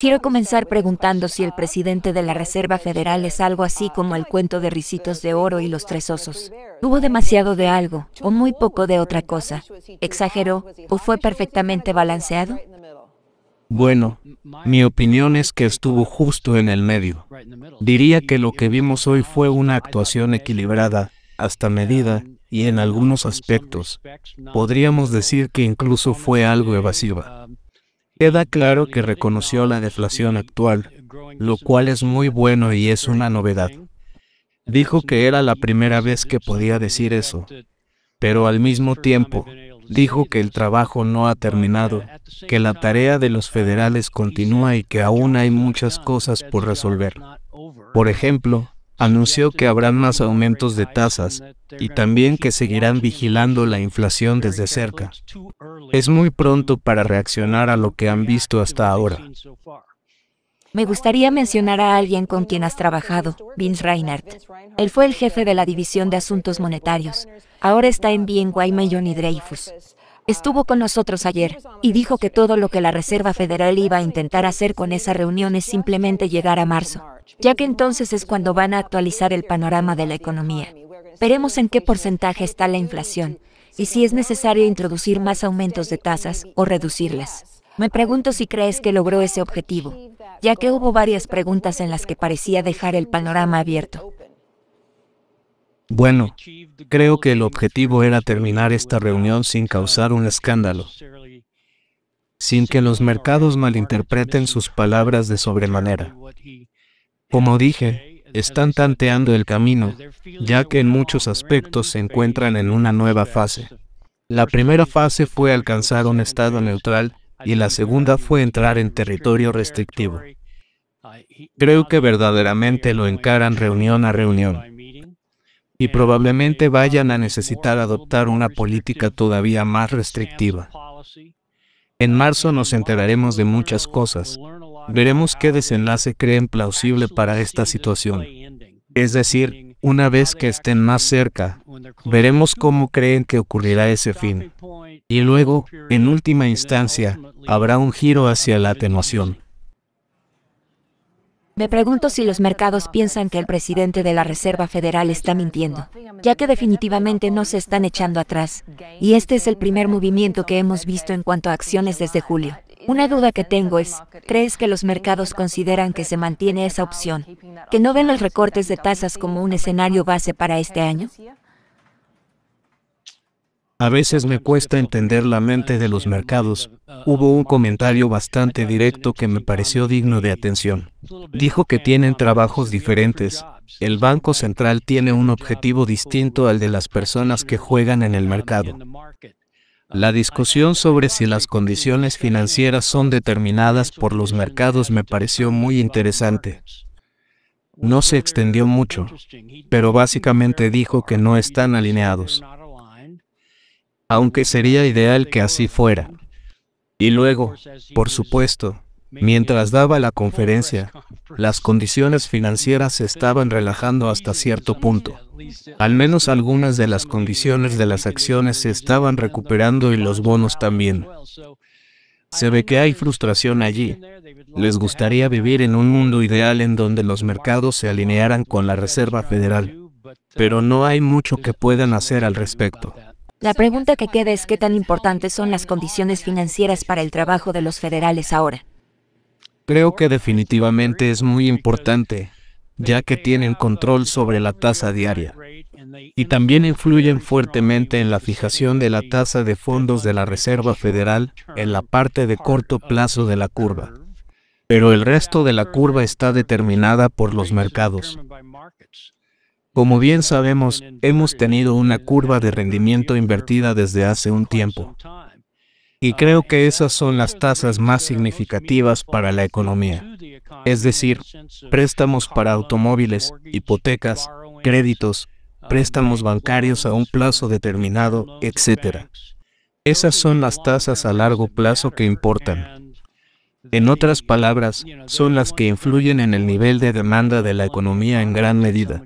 Quiero comenzar preguntando si el presidente de la Reserva Federal es algo así como el cuento de Ricitos de Oro y los Tres Osos. ¿Tuvo demasiado de algo, o muy poco de otra cosa. ¿Exageró, o fue perfectamente balanceado? Bueno, mi opinión es que estuvo justo en el medio. Diría que lo que vimos hoy fue una actuación equilibrada, hasta medida, y en algunos aspectos, podríamos decir que incluso fue algo evasiva. Queda claro que reconoció la deflación actual, lo cual es muy bueno y es una novedad. Dijo que era la primera vez que podía decir eso, pero al mismo tiempo, dijo que el trabajo no ha terminado, que la tarea de los federales continúa y que aún hay muchas cosas por resolver. Por ejemplo, anunció que habrán más aumentos de tasas y también que seguirán vigilando la inflación desde cerca. Es muy pronto para reaccionar a lo que han visto hasta ahora. Me gustaría mencionar a alguien con quien has trabajado, Vince Reinhardt. Él fue el jefe de la División de Asuntos Monetarios. Ahora está en Bien Mellon y Dreyfus. Estuvo con nosotros ayer y dijo que todo lo que la Reserva Federal iba a intentar hacer con esa reunión es simplemente llegar a marzo, ya que entonces es cuando van a actualizar el panorama de la economía. Veremos en qué porcentaje está la inflación y si es necesario introducir más aumentos de tasas o reducirlas. Me pregunto si crees que logró ese objetivo, ya que hubo varias preguntas en las que parecía dejar el panorama abierto. Bueno, creo que el objetivo era terminar esta reunión sin causar un escándalo, sin que los mercados malinterpreten sus palabras de sobremanera. Como dije, están tanteando el camino, ya que en muchos aspectos se encuentran en una nueva fase. La primera fase fue alcanzar un estado neutral y la segunda fue entrar en territorio restrictivo. Creo que verdaderamente lo encaran reunión a reunión y probablemente vayan a necesitar adoptar una política todavía más restrictiva. En marzo nos enteraremos de muchas cosas, Veremos qué desenlace creen plausible para esta situación. Es decir, una vez que estén más cerca, veremos cómo creen que ocurrirá ese fin. Y luego, en última instancia, habrá un giro hacia la atenuación. Me pregunto si los mercados piensan que el presidente de la Reserva Federal está mintiendo, ya que definitivamente no se están echando atrás, y este es el primer movimiento que hemos visto en cuanto a acciones desde julio. Una duda que tengo es, ¿crees que los mercados consideran que se mantiene esa opción? ¿Que no ven los recortes de tasas como un escenario base para este año? A veces me cuesta entender la mente de los mercados. Hubo un comentario bastante directo que me pareció digno de atención. Dijo que tienen trabajos diferentes. El Banco Central tiene un objetivo distinto al de las personas que juegan en el mercado. La discusión sobre si las condiciones financieras son determinadas por los mercados me pareció muy interesante. No se extendió mucho, pero básicamente dijo que no están alineados, aunque sería ideal que así fuera. Y luego, por supuesto, mientras daba la conferencia, las condiciones financieras se estaban relajando hasta cierto punto. Al menos algunas de las condiciones de las acciones se estaban recuperando y los bonos también. Se ve que hay frustración allí. Les gustaría vivir en un mundo ideal en donde los mercados se alinearan con la Reserva Federal. Pero no hay mucho que puedan hacer al respecto. La pregunta que queda es qué tan importantes son las condiciones financieras para el trabajo de los federales ahora. Creo que definitivamente es muy importante, ya que tienen control sobre la tasa diaria y también influyen fuertemente en la fijación de la tasa de fondos de la Reserva Federal en la parte de corto plazo de la curva. Pero el resto de la curva está determinada por los mercados. Como bien sabemos, hemos tenido una curva de rendimiento invertida desde hace un tiempo. Y creo que esas son las tasas más significativas para la economía. Es decir, préstamos para automóviles, hipotecas, créditos, préstamos bancarios a un plazo determinado, etc. Esas son las tasas a largo plazo que importan. En otras palabras, son las que influyen en el nivel de demanda de la economía en gran medida.